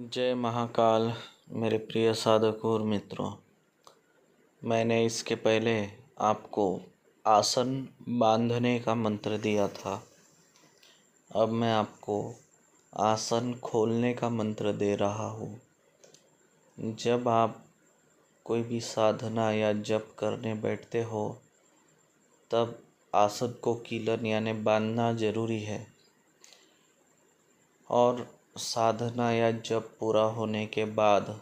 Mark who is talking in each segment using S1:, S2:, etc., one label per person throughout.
S1: जय महाकाल मेरे प्रिय साधक और मित्रों मैंने इसके पहले आपको आसन बांधने का मंत्र दिया था अब मैं आपको आसन खोलने का मंत्र दे रहा हूँ जब आप कोई भी साधना या जप करने बैठते हो तब आसन को कीलन यानी बांधना ज़रूरी है और साधना या जब पूरा होने के बाद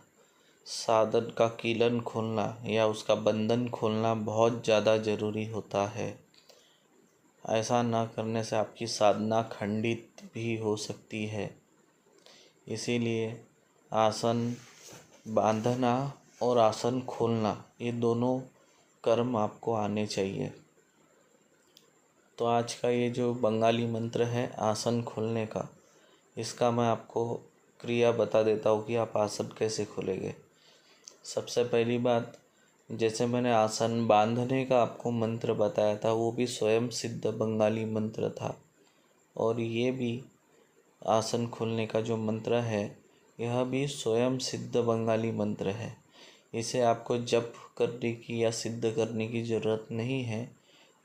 S1: साधन का कीलन खोलना या उसका बंधन खोलना बहुत ज़्यादा ज़रूरी होता है ऐसा ना करने से आपकी साधना खंडित भी हो सकती है इसीलिए आसन बांधना और आसन खोलना ये दोनों कर्म आपको आने चाहिए तो आज का ये जो बंगाली मंत्र है आसन खोलने का इसका मैं आपको क्रिया बता देता हूँ कि आप आसन कैसे खोलेंगे सबसे पहली बात जैसे मैंने आसन बांधने का आपको मंत्र बताया था वो भी स्वयं सिद्ध बंगाली मंत्र था और ये भी आसन खोलने का जो मंत्र है यह भी स्वयं सिद्ध बंगाली मंत्र है इसे आपको जप करने की या सिद्ध करने की ज़रूरत नहीं है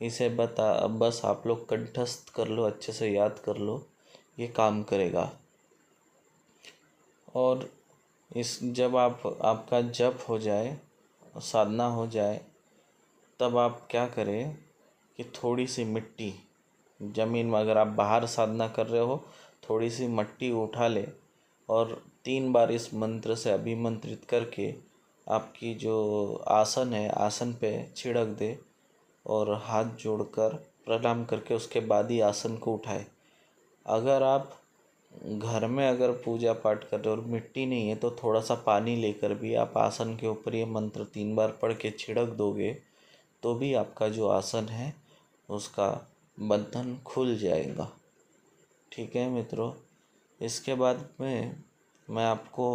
S1: इसे बता बस आप लोग कंठस्थ कर लो अच्छे से याद कर लो ये काम करेगा और इस जब आप आपका जप हो जाए साधना हो जाए तब आप क्या करें कि थोड़ी सी मिट्टी ज़मीन में अगर आप बाहर साधना कर रहे हो थोड़ी सी मिट्टी उठा ले और तीन बार इस मंत्र से अभिमंत्रित करके आपकी जो आसन है आसन पे छिड़क दे और हाथ जोड़कर प्रणाम करके उसके बाद ही आसन को उठाए अगर आप घर में अगर पूजा पाठ कर रहे हो और मिट्टी नहीं है तो थोड़ा सा पानी लेकर भी आप आसन के ऊपर ये मंत्र तीन बार पढ़ के छिड़क दोगे तो भी आपका जो आसन है उसका बंधन खुल जाएगा ठीक है मित्रों इसके बाद में मैं आपको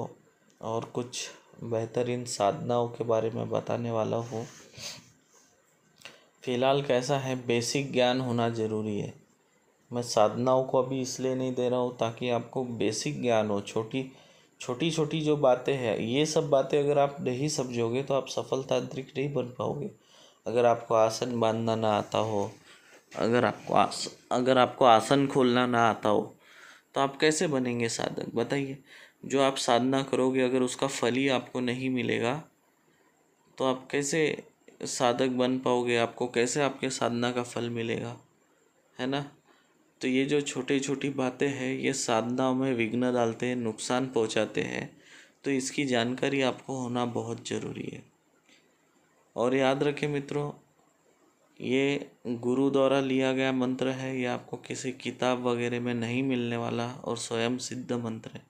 S1: और कुछ बेहतरीन साधनाओं के बारे में बताने वाला हूँ फ़िलहाल कैसा है बेसिक ज्ञान होना ज़रूरी है मैं साधनाओं को अभी इसलिए नहीं दे रहा हूँ ताकि आपको बेसिक ज्ञान हो छोटी छोटी छोटी जो बातें हैं ये सब बातें अगर आप नहीं समझोगे तो आप सफल तांत्रिक नहीं बन पाओगे अगर आपको आसन बांधना ना आता हो अगर आपको आस अगर आपको आसन खोलना ना आता हो तो आप कैसे बनेंगे साधक बताइए जो आप साधना करोगे अगर उसका फल ही आपको नहीं मिलेगा तो आप कैसे साधक बन पाओगे आपको कैसे आपके साधना का फल मिलेगा है ना तो ये जो छोटी छोटी बातें हैं ये साधना में विघ्न डालते हैं नुकसान पहुंचाते हैं तो इसकी जानकारी आपको होना बहुत ज़रूरी है और याद रखें मित्रों ये गुरु द्वारा लिया गया मंत्र है ये आपको किसी किताब वगैरह में नहीं मिलने वाला और स्वयं सिद्ध मंत्र है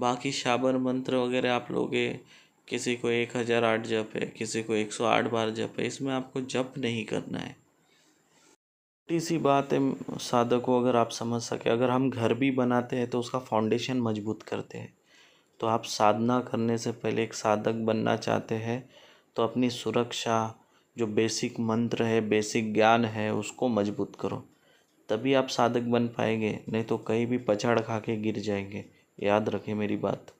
S1: बाकी शाबर मंत्र वगैरह आप लोग किसी को एक हज़ार आठ जप है किसी को एक सौ आठ बार जप है इसमें आपको जप नहीं करना है छोटी सी बात है साधक को अगर आप समझ सके अगर हम घर भी बनाते हैं तो उसका फाउंडेशन मजबूत करते हैं तो आप साधना करने से पहले एक साधक बनना चाहते हैं तो अपनी सुरक्षा जो बेसिक मंत्र है बेसिक ज्ञान है उसको मजबूत करो तभी आप साधक बन पाएंगे नहीं तो कहीं भी पछाड़ खा के गिर जाएंगे याद रखें मेरी बात